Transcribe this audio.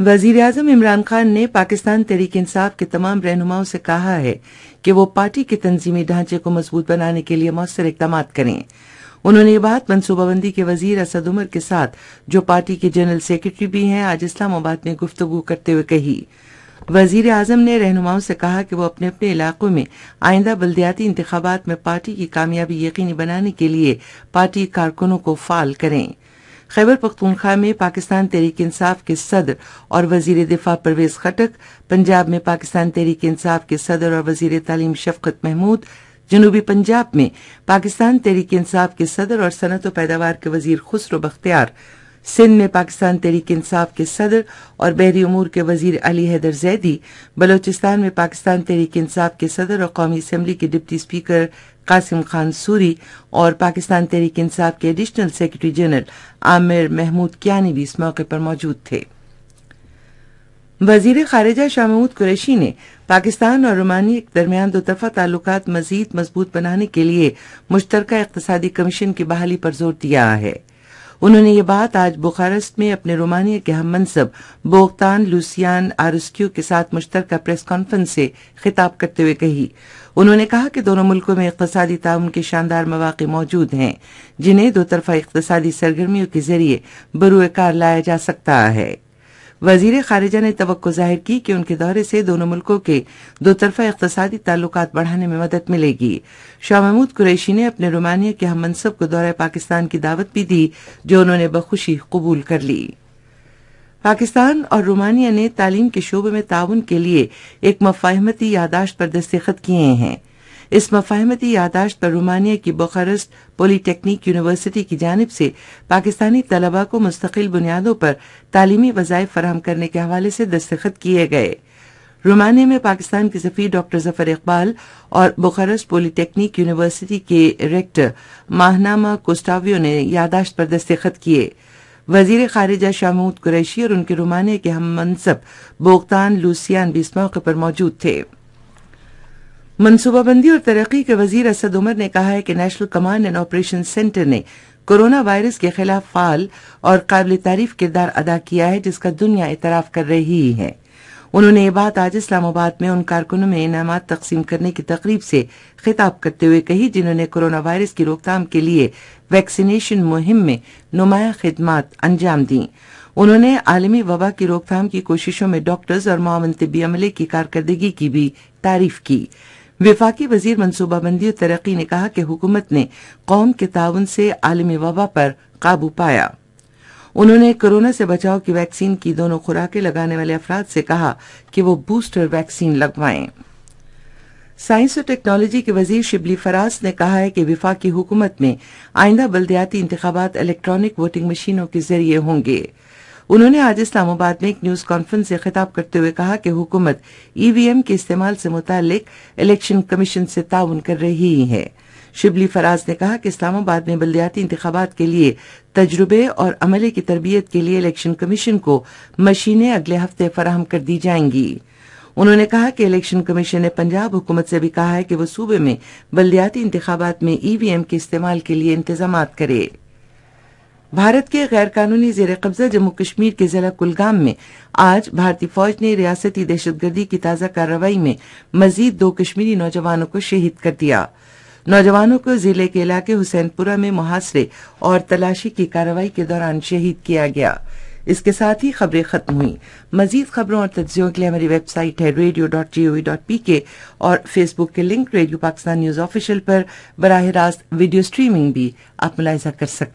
वजीर अजम इमरान खान ने पाकिस्तान तहरीक इंसाफ के तमाम रहनुमाओं से कहा है कि वो पार्टी के तंजीमी ढांचे को मजबूत बनाने के लिए मौसर इकदाम करें उन्होंने ये बात मनसूबाबंदी के वजीर असद उमर के साथ जो पार्टी के जनरल सेक्रेटरी भी हैं आज इस्लामाबाद में गुफ्तगु करते हुए कही वजीर अजम ने रहनुमाओं से कहा कि वो अपने अपने इलाकों में आइंदा बल्दियाती इंतबात में पार्टी की कामयाबी यकीनी बनाने के लिए पार्टी कारकुनों को फाल करें खैबर पख्तूनख्वा में पाकिस्तान तहरीक इंसाफ के सदर और वजीर दिफा परवेज खटक पंजाब में पाकिस्तान तहरीक इंसाफ के सदर और वजीर तालीम शफकत महमूद जनूबी पंजाब में पाकिस्तान तहरीक इंसाफ के सदर और सनत व पैदावार के वजीर खुसरो बख्तियार सिंध में पाकिस्तान तहरीक इंसाफ के सदर और बहरी उमूर के वजीर अली हैदर जैदी बलोचिस्तान में पाकिस्तान तहरीक इंसाफ के सदर और कौमी असम्बली के डिप्टी स्पीकर कासिम खान सूरी और पाकिस्तान तहरीक इंसाफ के additional secretary general Amir Mahmood Kiani भी इस मौके पर मौजूद थे वजीर खारिजा शाहमूद कुरैशी ने पाकिस्तान और रोमानिया के दरमियान दो तरफा ताल्लुक मजीद मजबूत बनाने के लिए मुश्तरक इकतदी कमीशन की बहाली पर जोर दिया है उन्होंने ये बात आज बुखारस्ट में अपने रोमानिया के हम मनसब बोगतान लूसियान आरस्क्यू के साथ मुश्तर प्रेस कॉन्फ्रेंस से खिताब करते हुए कही उन्होंने कहा कि दोनों मुल्कों में इकतदी ताउन के शानदार मौके मौजूद हैं जिन्हें दो तरफा इकतदी सरगर्मियों के जरिए बरूकार लाया जा सकता है वजीर खारिजा ने तो जाहिर की कि उनके दौरे से दोनों मुल्कों के दो तरफा इकतसादी ताल्लुक बढ़ाने में मदद मिलेगी शाह महमूद कुरैशी ने अपने रोमानिया के हम मनसब को दौरे पाकिस्तान की दावत भी दी जो उन्होंने बखुशी कबूल कर ली पाकिस्तान और रोमानिया ने तालीम के शोबे में ताउन के लिए एक मफाहमती यादाश्त पर दस्तखत किए हैं इस मफाहमती यादाश्त पर रोमानिया की बुखारस्ट पॉलीटेक्निक यूनिवर्सिटी की जानब से पाकिस्तानी तलबा को मुस्तकिल बुनियादों पर तालीमी वज़ायफ फराम करने के हवाले से दस्तखत किए गए रोमानिया में पाकिस्तान के सफ़ी डॉक्टर जफर इकबाल और बुखारस पॉलीटेक्निक यूनिवर्सिटी के रेक्टर माहनामा कोस्टावियो ने यादाश्त पर दस्तखत किए वजीर खारिजा शामूद कुरैशी और उनके रोमानिया के हम मनसब बोगतान लूसियान भी इस मौके पर मौजूद थे मनसूबाबंदी और तरक्की के वजीर असद उमर ने कहा है कि national command and operation center ने कोरोना वायरस के खिलाफ फाल और काबिल तारीफ किरदार अदा किया है जिसका दुनिया इतराफ कर रही है उन्होंने ये बात आज इस्लामाबाद में उन कारकुनों में इनाम तकसीम करने की तकरीब से खिताब करते हुए कही जिन्होंने कोरोना वायरस की रोकथाम के लिए वैक्सीनेशन मुहिम में नुमाया खिदमत अंजाम दी उन्होंने आलमी वबा की रोकथाम की कोशिशों में डॉक्टर्स और मावन तबी अमले की कारकर्दगी की भी तारीफ की विफाकी वजीर बंदी और तरक्की ने कहा कि हुकूमत ने कौम के ताउन से आलमी वबा पर काबू पाया उन्होंने कोरोना से बचाव की वैक्सीन की दोनों खुराकें लगाने वाले अफराद से कहा कि वो बूस्टर वैक्सीन लगवाएं साइंस और टेक्नोलॉजी के वजीर शिबली फराज ने कहा है कि विफाकी हुकूमत में आइंदा बल्दियाती इंतबात इलेक्ट्रॉनिक वोटिंग मशीनों के जरिए होंगे उन्होंने आज इस्लामाबाद में एक न्यूज कॉन्फ्रेंस से खिताब करते हुए कहा कि हुकूमत ईवीएम के इस्तेमाल से मुतालिक इलेक्शन कमीशन से ताउन कर रही है शिबली फराज ने कहा कि इस्लामाबाद में बलदियाती इंतबात के लिए तजुर्बे और अमले की तरबियत के लिए इलेक्शन कमीशन को मशीनें अगले हफ्ते फराहम कर दी जाएंगी उन्होंने कहा कि इलेक्शन कमीशन ने पंजाब हुकूमत से भी कहा है कि वह सूबे में बलदियाती इंतबात में ईवीएम के इस्तेमाल के लिए इंतजाम करे भारत के गैर कानूनी जेर कब्जा जम्मू कश्मीर के जिला कुलगाम में आज भारतीय फौज ने रियासती दहशतगर्दी की ताज़ा कार्रवाई में मजीद दो कश्मीरी नौजवानों को शहीद कर दिया नौजवानों को जिले के इलाके हुसैनपुरा में मुहासरे और तलाशी की कार्रवाई के दौरान शहीद किया गया इसके साथ ही खबरें खत्म हुई मजीद खबरों और तजियों के लिए हमारी वेबसाइट है radio dot G O dot P K और फेसबुक के link radio Pakistan news official पर बरह रास्त वीडियो स्ट्रीमिंग भी आप मुलायजा कर सकते